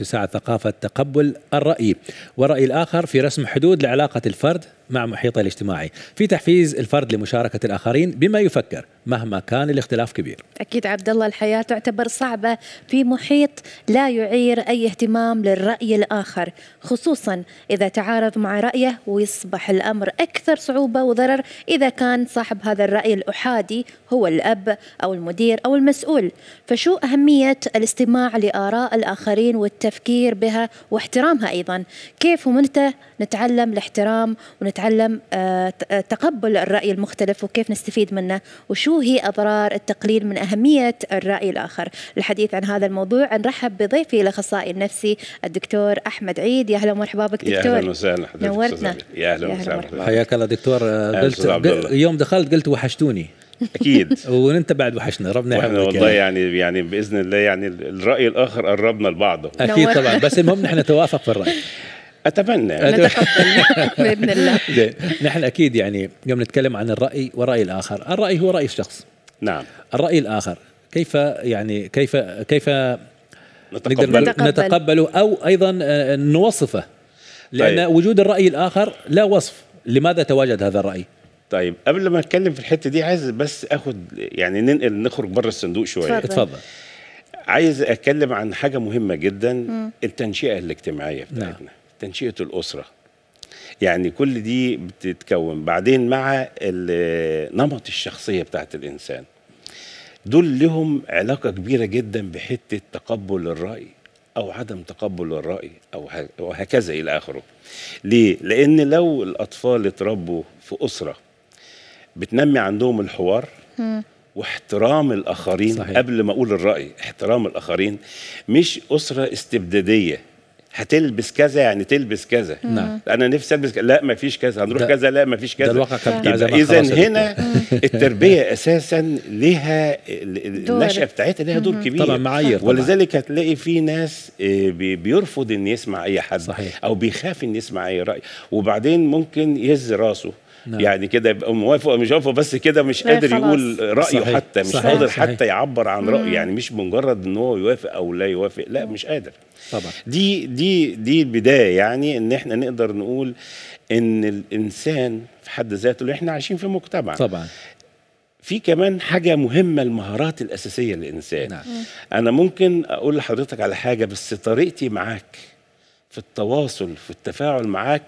تساعد ثقافة تقبل الرأي والرأي الآخر في رسم حدود لعلاقة الفرد مع محيطه الاجتماعي في تحفيز الفرد لمشاركة الآخرين بما يفكر مهما كان الاختلاف كبير اكيد عبد الله الحياه تعتبر صعبه في محيط لا يعير اي اهتمام للراي الاخر خصوصا اذا تعارض مع رايه ويصبح الامر اكثر صعوبه وضرر اذا كان صاحب هذا الراي الاحادي هو الاب او المدير او المسؤول فشو اهميه الاستماع لاراء الاخرين والتفكير بها واحترامها ايضا كيف ومتى نتعلم الاحترام ونتعلم آه، تقبل الراي المختلف وكيف نستفيد منه وشو هي أضرار التقليل من أهمية الرأي الآخر الحديث عن هذا الموضوع نرحب بضيفي الأخصائي النفسي الدكتور أحمد عيد يا أهلا ومرحبا بك دكتور يا أهلا وسهلا نورتنا يا أهلا وسهلا حياك الله دكتور قلت يوم دخلت قلت وحشتوني اكيد وانت بعد وحشنا ربنا يحفظك والله يعني. يعني يعني باذن الله يعني الراي الاخر قربنا لبعضه اكيد طبعا بس المهم نحن نتوافق في الراي اتمنى باذن الله نحن اكيد يعني يوم نتكلم عن الراي وراي الاخر، الراي هو راي الشخص نعم الراي الاخر كيف يعني كيف كيف نتقبل. نتقبل. نتقبله او ايضا آه، نوصفه لان طيب. وجود الراي الاخر لا وصف لماذا تواجد هذا الراي طيب قبل ما اتكلم في الحته دي عايز بس اخد يعني ننقل نخرج بره الصندوق شويه اتفضل عايز اتكلم عن حاجه مهمه جدا م. التنشئه الاجتماعيه بتاعتنا نعم. تنشئه الاسره يعني كل دي بتتكون بعدين مع نمط الشخصيه بتاعت الانسان دول لهم علاقه كبيره جدا بحته تقبل الراي او عدم تقبل الراي او وهكذا الى اخره ليه لان لو الاطفال اتربوا في اسره بتنمي عندهم الحوار واحترام الاخرين صحيح. قبل ما اقول الراي احترام الاخرين مش اسره استبداديه هتلبس كذا يعني تلبس كذا نعم انا نفسي البس كذا لا فيش كذا هنروح كذا لا ما فيش كذا ده الواقع كان اذا هنا التربيه اساسا لها النشاه بتاعتها لها دور كبير طبعا معايير ولذلك هتلاقي في ناس آه، بيرفض ان يسمع اي حد صحيح. او بيخاف ان يسمع اي راي وبعدين ممكن يهز راسه نعم. يعني كده يبقى موافق مش موافق بس كده مش قادر يقول رايه صحيح. حتى مش صحيح. قادر صحيح. حتى يعبر عن مم. رايه يعني مش مجرد ان هو يوافق او لا يوافق لا مش قادر طبعا دي دي دي البدايه يعني ان احنا نقدر نقول ان الانسان في حد ذاته اللي احنا عايشين في مجتمع طبعا في كمان حاجة مهمة المهارات الأساسية للإنسان نعم. أنا ممكن أقول لحضرتك على حاجة بس طريقتي معاك في التواصل في التفاعل معاك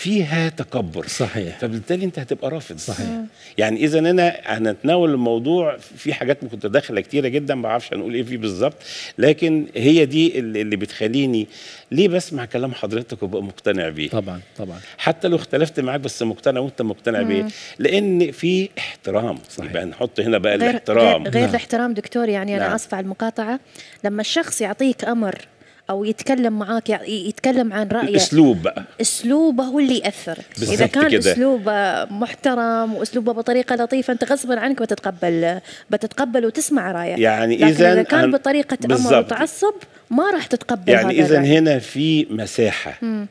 فيها تكبر صحيح فبالتالي انت هتبقى رافض صحيح يعني اذا انا هنتناول الموضوع في حاجات متداخله كتيره جدا ما اعرفش هنقول ايه فيه بالظبط لكن هي دي اللي بتخليني ليه بسمع كلام حضرتك وبقى مقتنع بيه طبعا طبعا حتى لو اختلفت معاك بس مقتنع وانت مقتنع بيه لان في احترام صحيح يبقى نحط هنا بقى غير الاحترام غير, غير نعم. الاحترام دكتور يعني نعم. انا اسف على المقاطعه لما الشخص يعطيك امر او يتكلم معاك يتكلم عن رايه اسلوب بقى اسلوبه هو اللي ياثر اذا كان كده. اسلوبه محترم واسلوبه بطريقه لطيفه انت غصبا عنك بتتقبل بتتقبل وتسمع رايه يعني لكن اذا اذا كان بطريقه امر وتعصب ما راح تتقبل يعني اذا هنا في مساحه م.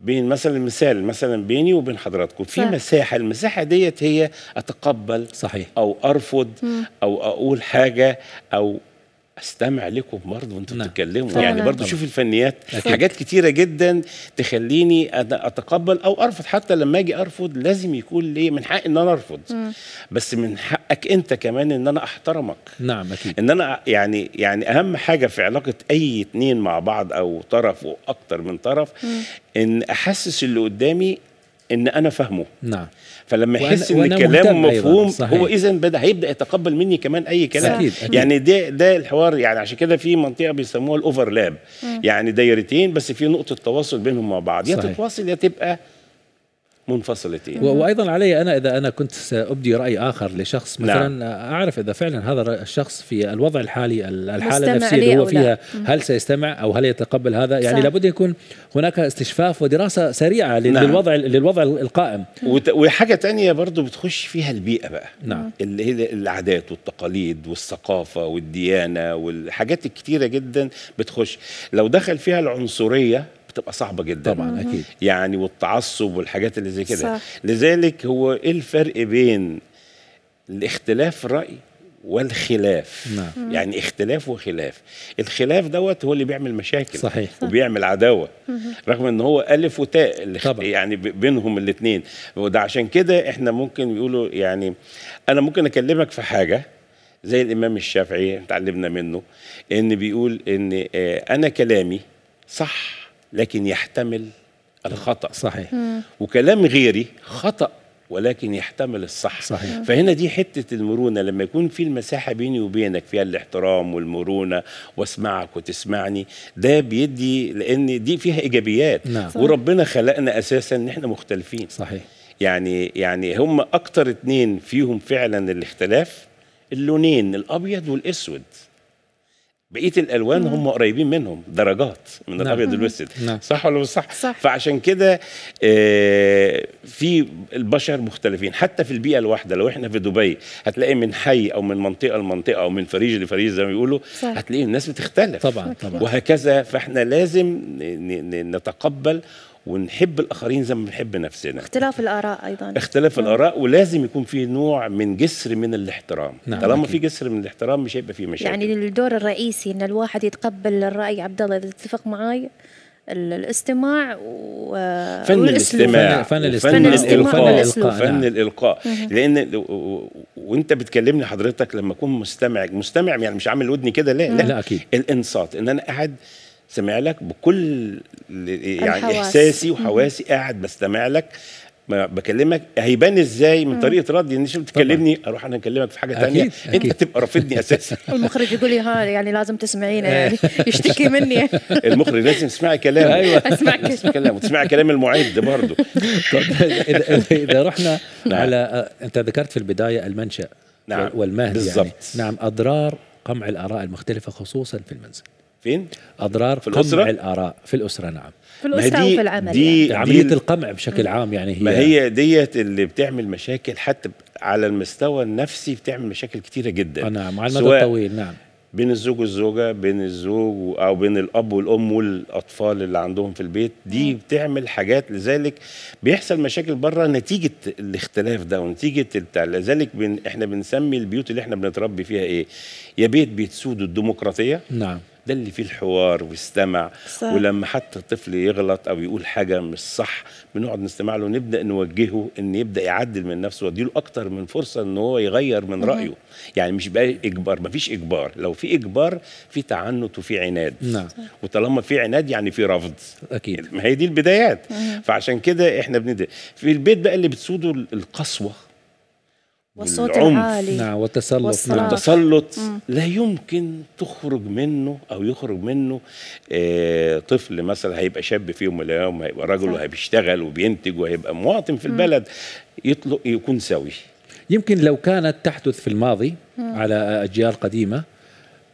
بين مثلا مثال مثلا بيني وبين حضراتكم في مساحه المساحه ديت هي اتقبل صحيح او ارفض م. او اقول حاجه او استمع لكم برضه وانتوا نعم. بتتكلموا يعني برضه شوف الفنيات أكيد. حاجات كتيره جدا تخليني اتقبل او ارفض حتى لما اجي ارفض لازم يكون ليه من حق ان انا ارفض م. بس من حقك انت كمان ان انا احترمك نعم اكيد ان انا يعني يعني اهم حاجه في علاقه اي اتنين مع بعض او طرف واكتر من طرف م. ان احسس اللي قدامي ان انا فاهمه نعم فلما يحس ان كلامه مفهوم صحيح. هو اذا بدا هيبدا يتقبل مني كمان اي كلام أكيد يعني ده ده الحوار يعني عشان كده في منطقه بيسموها الاوفرلاب يعني دايرتين بس في نقطه تواصل بينهم مع بعض يا تتواصل يا تبقى منفصلتين وايضا علي انا اذا انا كنت سابدي راي اخر لشخص نعم. مثلا نعم. اعرف اذا فعلا هذا الشخص في الوضع الحالي الحاله النفسيه اللي هو فيها هل سيستمع او هل يتقبل هذا يعني صح. لابد يكون هناك استشفاف ودراسه سريعه نعم. للوضع للوضع القائم وحاجه ثانيه برضو بتخش فيها البيئه بقى نعم. اللي هي العادات والتقاليد والثقافه والديانه والحاجات الكتيره جدا بتخش لو دخل فيها العنصريه بتبقى صعبه جدا طبعا اكيد يعني والتعصب والحاجات اللي زي كده لذلك هو ايه الفرق بين الاختلاف الراي والخلاف نعم. يعني اختلاف وخلاف الخلاف دوت هو اللي بيعمل مشاكل صحيح وبيعمل عداوه رغم ان هو الف وتاء يعني بينهم الاثنين وده عشان كده احنا ممكن يقولوا يعني انا ممكن اكلمك في حاجه زي الامام الشافعي اتعلمنا منه ان بيقول ان آه، انا كلامي صح لكن يحتمل الخطا صحيح وكلام غيري خطا ولكن يحتمل الصح صحيح. فهنا دي حتة المرونة لما يكون في المساحة بيني وبينك فيها الاحترام والمرونة واسمعك وتسمعني ده بيدي لأن دي فيها إيجابيات نعم. وربنا خلقنا أساسا إن إحنا مختلفين صحيح يعني يعني هم أكتر اتنين فيهم فعلا الاختلاف اللونين الأبيض والأسود بقيه الالوان هم قريبين منهم درجات من نعم. الابيض والاسود نعم. صح ولا مش صح؟, صح فعشان كده آه، في البشر مختلفين حتى في البيئه الواحده لو احنا في دبي هتلاقي من حي او من منطقه لمنطقه او من فريج لفريج زي ما بيقولوا هتلاقي الناس بتختلف طبعا طبعا وهكذا فاحنا لازم نتقبل ونحب الاخرين زي ما بنحب نفسنا اختلاف الاراء ايضا اختلاف نعم. الاراء ولازم يكون في نوع من جسر من الاحترام نعم طالما في جسر من الاحترام مش هيبقى في مشاكل يعني الدور الرئيسي ان الواحد يتقبل الراي عبد الله اذا تتفق معاي الاستماع و... فن الاستماع فن الاستماع فن الالقاء فن الالقاء, فن الإلقاء. نعم. لان وانت بتكلمني حضرتك لما اكون مستمع مستمع يعني مش عامل ودني كده لا لا, لا اكيد الانصات ان انا قاعد سامع لك بكل يعني الحواس. احساسي وحواسي قاعد بستمع لك بكلمك هيبان ازاي من طريقه ردي يعني ان انت بتكلمني اروح انا اكلمك في حاجه ثانيه انت تبقى رافضني اساسا المخرج يقول لي ها يعني لازم تسمعيني يعني يشتكي مني المخرج لازم تسمعي كلامه ايوه اسمع كلامه وتسمعي كلام المعد برضه اذا اذا رحنا نعم. على آه، انت ذكرت في البدايه المنشا نعم والمهد بالزبط. يعني نعم اضرار قمع الاراء المختلفه خصوصا في المنزل فين؟ اضرار في الأسرة؟ قمع الاراء في الاسره نعم في الاسره وفي العمل دي يعني. عمليه دي القمع بشكل عام يعني هي ما هي ديت اللي بتعمل مشاكل حتى على المستوى النفسي بتعمل مشاكل كثيره جدا آه، نعم على المدى الطويل نعم بين الزوج والزوجة بين الزوج أو بين الأب والأم والأطفال اللي عندهم في البيت دي نعم. بتعمل حاجات لذلك بيحصل مشاكل بره نتيجة الاختلاف ده ونتيجة بتاع لذلك بن احنا بنسمي البيوت اللي احنا بنتربي فيها إيه يا بيت بيت سود الديمقراطية نعم ده اللي فيه الحوار واستمع صح. ولما حتى الطفل يغلط او يقول حاجه مش صح بنقعد نستمع له نبدا نوجهه ان يبدا يعدل من نفسه واديله اكتر من فرصه ان هو يغير من رايه مم. يعني مش بقى اجبار مفيش اجبار لو في اجبار في تعنت وفي عناد نعم وطالما في عناد يعني في رفض اكيد ما هي دي البدايات مم. فعشان كده احنا بندي في البيت بقى اللي بتسوده القسوه والصوت العالي نعم والتسلط نعم التسلط لا يمكن تخرج منه او يخرج منه آه طفل مثلا هيبقى شاب في يوم من الايام هيبقى رجل وهيشتغل وبينتج وهيبقى مواطن في البلد يطلق يكون سوي يمكن لو كانت تحدث في الماضي مم. على اجيال قديمه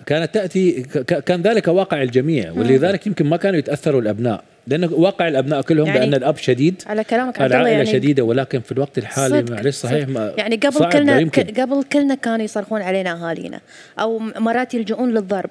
كانت تاتي كان ذلك واقع الجميع ولذلك يمكن ما كانوا يتاثروا الابناء لان واقع الابناء كلهم يعني بان الاب شديد على كلامك عبد العائله يعني شديده ولكن في الوقت الحالي معلش صحيح ما يعني قبل كلنا قبل كلنا كانوا يصرخون علينا اهالينا او مرات يلجؤون للضرب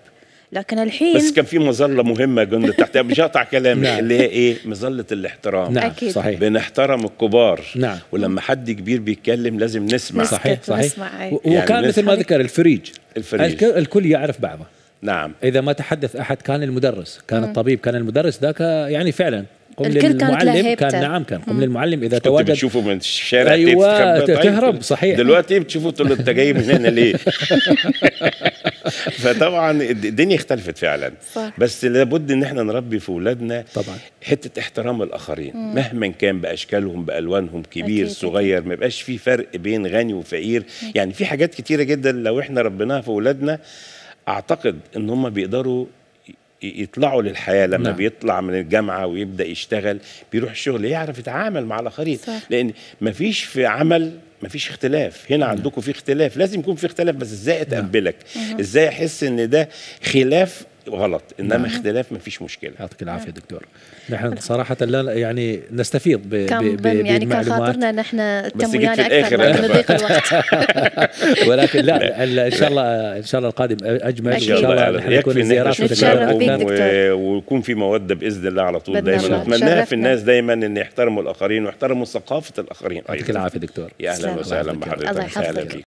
لكن الحين بس كان في مظله مهمه قلنا تحت مش هقطع كلامي نعم. اللي هي ايه مظله الاحترام نعم أكيد. صحيح بنحترم الكبار نعم ولما حد كبير بيتكلم لازم نسمع صحيح صحيح نسمع. يعني وكان مثل ما ذكر الفريج الفريج الكل يعرف بعضه نعم اذا ما تحدث احد كان المدرس كان مم. الطبيب كان المدرس ذاك يعني فعلا قم للمعلم كان نعم كان قم للمعلم اذا تواجد بتشوفه من الشارع ايوه تهرب صحيح دلوقتي بتشوفوا تقول انت جاي من هنا ليه فطبعا الدنيا اختلفت فعلا صح. بس لابد ان احنا نربي في اولادنا طبعا حته احترام الاخرين مم. مهما كان باشكالهم بالوانهم كبير أكيد. صغير ما يبقاش في فرق بين غني وفقير يعني في حاجات كتيره جدا لو احنا ربيناها في اولادنا اعتقد ان هم بيقدروا يطلعوا للحياه لما نعم. بيطلع من الجامعه ويبدا يشتغل بيروح الشغل يعرف يتعامل مع الاخرين صح. لان فيش في عمل ما فيش اختلاف هنا نعم. عندكم في اختلاف لازم يكون في اختلاف بس ازاي اتقبلك نعم. ازاي احس ان ده خلاف غلط انما نعم. اختلاف مفيش مشكله يعطيك العافيه نعم. دكتور نحن صراحه لا يعني نستفيض ب ب ب يعني كان خاطرنا نحن تمويان اكثر نضيق الوقت ولكن لا ان شاء الله ان شاء الله القادم اجمل ان شاء الله نحن نكون ويكون في موده باذن الله على طول دائما نتمناها في الناس دايما ان يحترموا الاخرين ويحترموا ثقافه الاخرين يعطيك العافيه دكتور يا اهلا وسهلا بحضرتك الله يحفظك